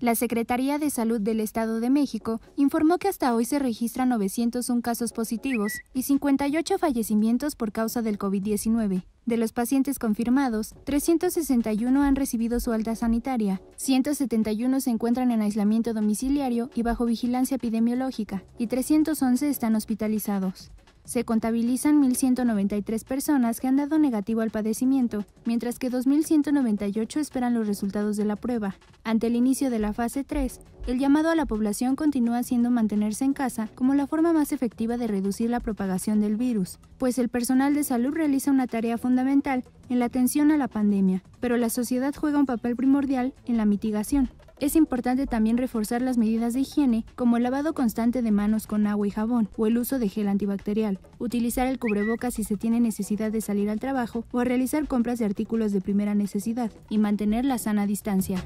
La Secretaría de Salud del Estado de México informó que hasta hoy se registran 901 casos positivos y 58 fallecimientos por causa del COVID-19. De los pacientes confirmados, 361 han recibido su alta sanitaria, 171 se encuentran en aislamiento domiciliario y bajo vigilancia epidemiológica, y 311 están hospitalizados. Se contabilizan 1.193 personas que han dado negativo al padecimiento, mientras que 2.198 esperan los resultados de la prueba. Ante el inicio de la fase 3, el llamado a la población continúa siendo mantenerse en casa como la forma más efectiva de reducir la propagación del virus, pues el personal de salud realiza una tarea fundamental en la atención a la pandemia, pero la sociedad juega un papel primordial en la mitigación. Es importante también reforzar las medidas de higiene, como el lavado constante de manos con agua y jabón o el uso de gel antibacterial, utilizar el cubrebocas si se tiene necesidad de salir al trabajo o realizar compras de artículos de primera necesidad y mantener la sana distancia.